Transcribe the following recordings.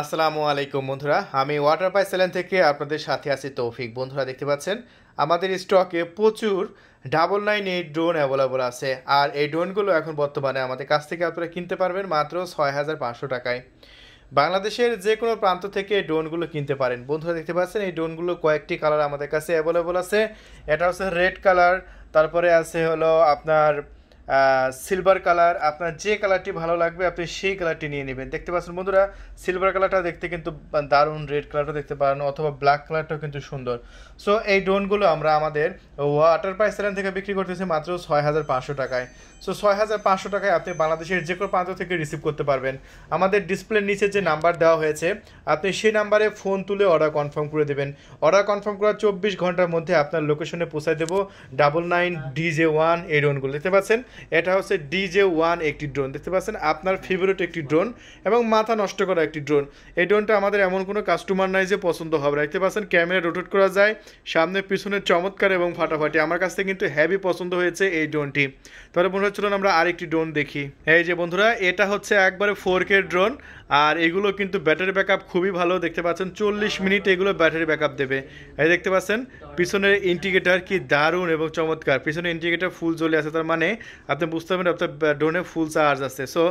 আসসালামু আলাইকুম বন্ধুরা আমি ওয়াটার পাই সেলেন থেকে আপনাদের সাথে আছি তৌফিক বন্ধুরা দেখতে পাচ্ছেন আমাদের স্টকে প্রচুর ডাবল নাইন এই ড্রোন অ্যাভেলেবল আছে আর এই ড্রোনগুলো এখন বর্তমানে আমাদের কাছ থেকে আপনারা কিনতে পারবেন মাত্র ছয় হাজার পাঁচশো টাকায় বাংলাদেশের যে কোনো প্রান্ত থেকে ড্রোনগুলো কিনতে পারেন বন্ধুরা দেখতে পাচ্ছেন এই ড্রোনগুলো কয়েকটি কালার আমাদের কাছে অ্যাভেলেবল আছে এটা হচ্ছে রেড কালার তারপরে আছে হলো আপনার সিলভার কালার আপনার যে কালারটি ভালো লাগবে আপনি সেই কালারটি নিয়ে নেবেন দেখতে পাচ্ছেন বন্ধুরা সিলভার কালারটা দেখতে কিন্তু দারুণ রেড কালারটা দেখতে পারেন অথবা ব্ল্যাক কালারটাও কিন্তু সুন্দর সো এই ড্রোনগুলো আমরা আমাদের ওয়াটার প্রাইস সেলেন থেকে বিক্রি করতেছি মাত্র ছয় হাজার পাঁচশো টাকায় সো ছয় হাজার পাঁচশো টাকায় আপনি বাংলাদেশের যে কোনো প্রান্ত থেকে রিসিভ করতে পারবেন আমাদের ডিসপ্লের নিচে যে নাম্বার দেওয়া হয়েছে আপনি সেই নাম্বারে ফোন তুলে অর্ডার কনফার্ম করে দেবেন অর্ডার কনফার্ম করার চব্বিশ ঘন্টার মধ্যে আপনার লোকেশনে পৌঁছায় দেবো ডাবল নাইন ডিজে ওয়ান এই ড্রোনগুলো দেখতে পাচ্ছেন এটা হচ্ছে ডিজে ওয়ান একটি ড্রোন দেখতে পাচ্ছেন আপনার ফেভারিট একটি ড্রোন এবং মাথা নষ্ট করা একটি ড্রোন এই ড্রোনটা আমাদের এমন কোনো কাস্টমার নাই যে পছন্দ হবে দেখতে পাচ্ছেন ক্যামেরা রোটেট করা যায় সামনে পিছনে চমৎকার এবং ফাটাফাটি আমার কাছ থেকে কিন্তু হ্যাভি পছন্দ হয়েছে এই ড্রোনটি তাহলে বন্ধুরা চলুন আমরা আরেকটি ড্রোন দেখি এই যে বন্ধুরা এটা হচ্ছে একবারে ফোর কে ড্রোন আর এগুলো কিন্তু ব্যাটারি ব্যাক আপ খুবই ভালো দেখতে পাচ্ছেন চল্লিশ মিনিট এগুলো ব্যাটারি ব্যাক আপ দেবে এই দেখতে পাচ্ছেন পিছনের ইন্ডিকেটার কি দারুণ এবং চমৎকার পিছনে ইন্ডিকেটার ফুল জ্বলে আছে তার মানে আপনি বুঝতে পারবেন আপনার ড্রোনে ফুল চার্জ আছে সো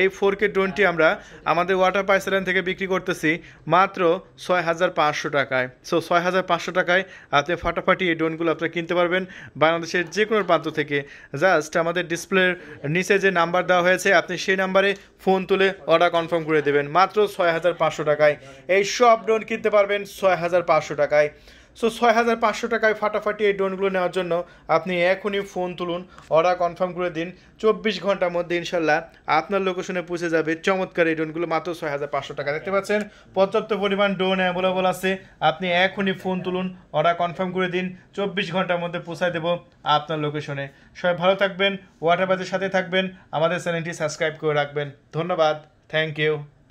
এই ফোর কে ড্রোনটি আমরা আমাদের ওয়াটার পাইসলাইন থেকে বিক্রি করতেছি মাত্র ছয় হাজার পাঁচশো টাকায় সো ছয় হাজার পাঁচশো টাকায় আপনি ফাটাফাটি এই ড্রোনগুলো আপনি কিনতে পারবেন বাংলাদেশের যে কোনো প্রান্ত থেকে জাস্ট আমাদের ডিসপ্লের নিচে যে নাম্বার দেওয়া হয়েছে আপনি সেই নাম্বারে ফোন তুলে অর্ডার কনফার্ম করে দেবেন মাত্র ছয় হাজার পাঁচশো টাকায় এই সব ড্রোন কিনতে পারবেন ছয় হাজার পাঁচশো টাকায় সো ছয় হাজার পাঁচশো টাকায় ফাটাফাটি এই ড্রোনগুলো নেওয়ার জন্য আপনি এখনই ফোন তুলুন অর্ডার কনফার্ম করে দিন চব্বিশ ঘন্টার মধ্যে ইনশাল্লাহ আপনার লোকেশনে পৌঁছে যাবে চমৎকার এই ড্রোনগুলো মাত্র ছয় হাজার পাঁচশো টাকা দেখতে পাচ্ছেন পর্যাপ্ত পরিমাণ ড্রোন অ্যাভেলেবল আছে আপনি এখনই ফোন তুলুন অর্ডার কনফার্ম করে দিন চব্বিশ ঘন্টার মধ্যে পৌঁছায় দেবো আপনার লোকেশনে সবাই ভালো থাকবেন ওয়াটার বাজের সাথে থাকবেন আমাদের চ্যানেলটি সাবস্ক্রাইব করে রাখবেন ধন্যবাদ থ্যাংক ইউ